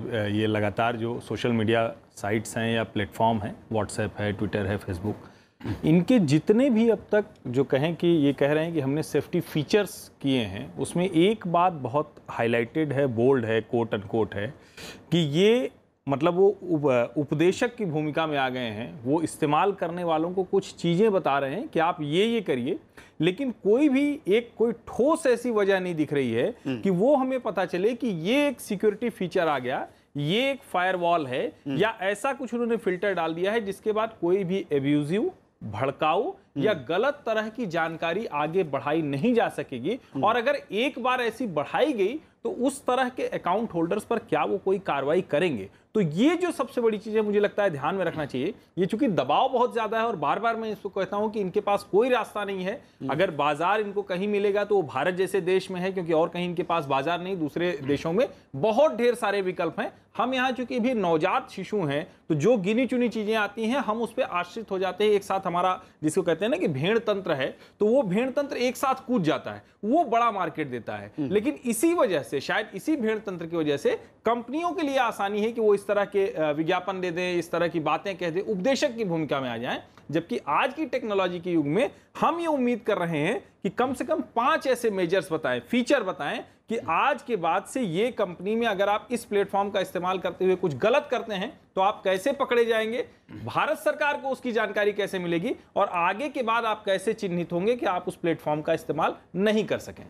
ये लगातार जो सोशल मीडिया साइट्स हैं या प्लेटफॉर्म हैं व्हाट्सएप है ट्विटर है फेसबुक इनके जितने भी अब तक जो कहें कि ये कह रहे हैं कि हमने सेफ्टी फीचर्स किए हैं उसमें एक बात बहुत हाईलाइटेड है बोल्ड है कोट अनकोट है कि ये मतलब वो उप, उपदेशक की भूमिका में आ गए हैं वो इस्तेमाल करने वालों को कुछ चीज़ें बता रहे हैं कि आप ये ये करिए लेकिन कोई भी एक कोई ठोस ऐसी वजह नहीं दिख रही है हम्म। कि वो हमें पता चले कि ये एक सिक्योरिटी फीचर आ गया ये एक फायरवॉल है हम्म। या ऐसा कुछ उन्होंने फिल्टर डाल दिया है जिसके बाद कोई भी एब्यूजिव भड़काऊ या हम्म। गलत तरह की जानकारी आगे बढ़ाई नहीं जा सकेगी हम्म। और अगर एक बार ऐसी बढ़ाई गई तो उस तरह के अकाउंट होल्डर्स पर क्या वो कोई कार्रवाई करेंगे तो ये जो सबसे बड़ी चीज़ है मुझे लगता है ध्यान में रखना चाहिए ये चूंकि दबाव बहुत ज़्यादा है और बार बार मैं इसको कहता हूं कि इनके पास कोई रास्ता नहीं है हम्म। अगर बाजार इनको कहीं मिलेगा तो वो भारत जैसे देश में है क्योंकि और कहीं इनके पास बाजार नहीं दूसरे देशों में बहुत ढेर सारे विकल्प हैं हम यहाँ चूंकि भी नवजात शिशु हैं तो जो गिनी चुनी चीज़ें आती हैं हम उस पर आश्रित हो जाते हैं एक साथ हमारा जिसको कहते हैं ना कि भेड़ तंत्र है तो वो भेड़ तंत्र एक साथ कूद जाता है वो बड़ा मार्केट देता है हम्म। लेकिन इसी वजह से शायद इसी भेड़ तंत्र की वजह से कंपनियों के लिए आसानी है कि वो इस तरह के विज्ञापन दे दें इस तरह की बातें कह दें उपदेशक की भूमिका में आ जाए जबकि आज की टेक्नोलॉजी के युग में हम ये उम्मीद कर रहे हैं कि कम से कम पांच ऐसे मेजर्स बताएं फीचर बताएं कि आज के बाद से ये कंपनी में अगर आप इस प्लेटफॉर्म का इस्तेमाल करते हुए कुछ गलत करते हैं तो आप कैसे पकड़े जाएंगे भारत सरकार को उसकी जानकारी कैसे मिलेगी और आगे के बाद आप कैसे चिन्हित होंगे कि आप उस प्लेटफॉर्म का इस्तेमाल नहीं कर सकें